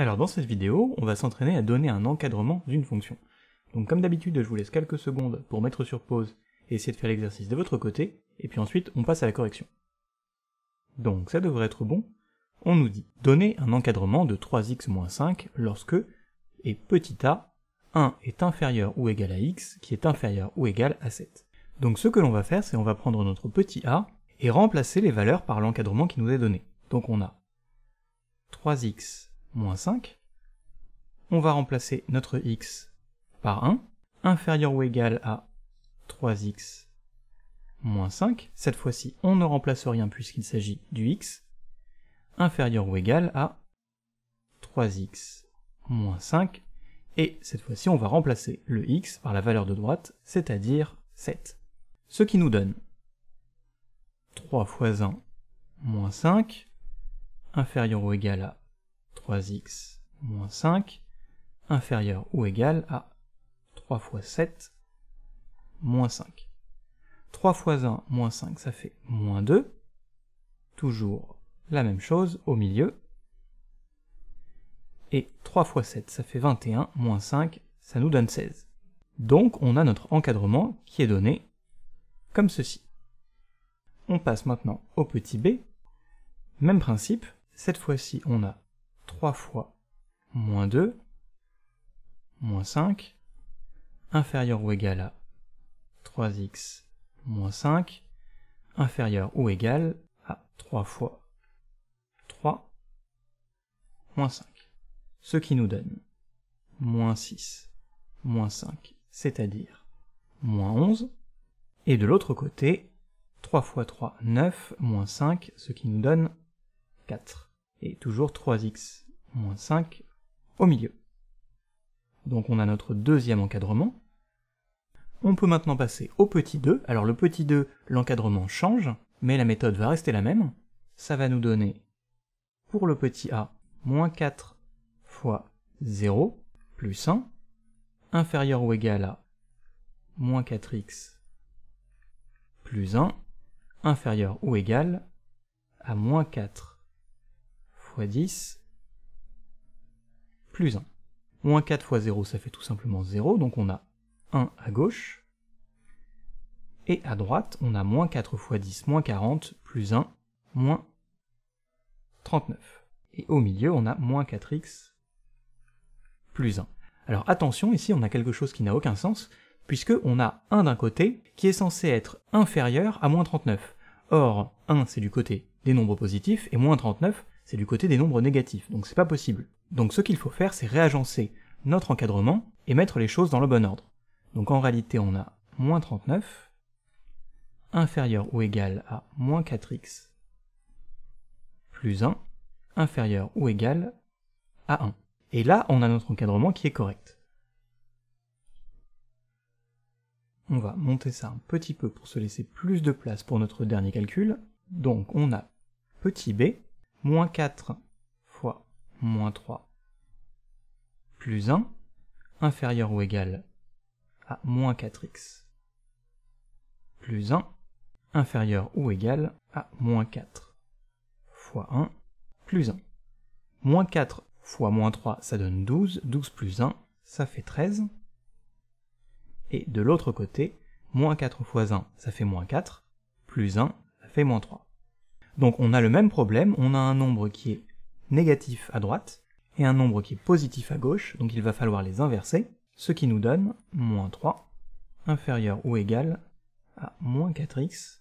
Alors dans cette vidéo, on va s'entraîner à donner un encadrement d'une fonction. Donc comme d'habitude, je vous laisse quelques secondes pour mettre sur pause et essayer de faire l'exercice de votre côté, et puis ensuite on passe à la correction. Donc ça devrait être bon. On nous dit donner un encadrement de 3x-5 lorsque, et petit a, 1 est inférieur ou égal à x, qui est inférieur ou égal à 7. Donc ce que l'on va faire, c'est on va prendre notre petit a et remplacer les valeurs par l'encadrement qui nous est donné. Donc on a 3x moins 5. On va remplacer notre x par 1, inférieur ou égal à 3x moins 5. Cette fois-ci, on ne remplace rien puisqu'il s'agit du x, inférieur ou égal à 3x moins 5. Et cette fois-ci, on va remplacer le x par la valeur de droite, c'est-à-dire 7. Ce qui nous donne 3 fois 1 moins 5, inférieur ou égal à 3x moins 5 inférieur ou égal à 3 fois 7 moins 5. 3 fois 1 moins 5, ça fait moins 2. Toujours la même chose au milieu. Et 3 fois 7, ça fait 21, moins 5, ça nous donne 16. Donc on a notre encadrement qui est donné comme ceci. On passe maintenant au petit b. Même principe, cette fois-ci on a 3 fois moins 2, moins 5, inférieur ou égal à 3x moins 5, inférieur ou égal à 3 fois 3, moins 5. Ce qui nous donne moins 6, moins 5, c'est-à-dire moins 11. Et de l'autre côté, 3 fois 3, 9, moins 5, ce qui nous donne 4 et toujours 3x moins 5 au milieu. Donc on a notre deuxième encadrement. On peut maintenant passer au petit 2. Alors le petit 2, l'encadrement change, mais la méthode va rester la même. Ça va nous donner, pour le petit a, moins 4 fois 0 plus 1, inférieur ou égal à moins 4x plus 1, inférieur ou égal à moins 4 10 plus 1. Moins 4 fois 0, ça fait tout simplement 0, donc on a 1 à gauche. Et à droite, on a moins 4 fois 10, moins 40, plus 1, moins 39. Et au milieu, on a moins 4x plus 1. Alors attention, ici on a quelque chose qui n'a aucun sens, puisque on a 1 d'un côté qui est censé être inférieur à moins 39. Or, 1 c'est du côté des nombres positifs, et moins 39, c'est du côté des nombres négatifs, donc c'est pas possible. Donc ce qu'il faut faire, c'est réagencer notre encadrement et mettre les choses dans le bon ordre. Donc en réalité, on a moins 39, inférieur ou égal à moins 4x plus 1, inférieur ou égal à 1. Et là, on a notre encadrement qui est correct. On va monter ça un petit peu pour se laisser plus de place pour notre dernier calcul. Donc on a petit b, moins 4 fois moins 3 plus 1, inférieur ou égal à moins 4x plus 1, inférieur ou égal à moins 4 fois 1 plus 1. Moins 4 fois moins 3, ça donne 12. 12 plus 1, ça fait 13. Et de l'autre côté, moins 4 fois 1, ça fait moins 4, plus 1, fait moins 3. Donc on a le même problème, on a un nombre qui est négatif à droite, et un nombre qui est positif à gauche, donc il va falloir les inverser, ce qui nous donne moins 3 inférieur ou égal à moins 4x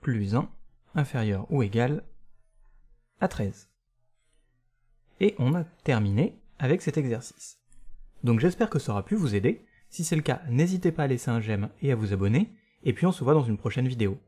plus 1 inférieur ou égal à 13. Et on a terminé avec cet exercice. Donc j'espère que ça aura pu vous aider. Si c'est le cas, n'hésitez pas à laisser un j'aime et à vous abonner et puis on se voit dans une prochaine vidéo.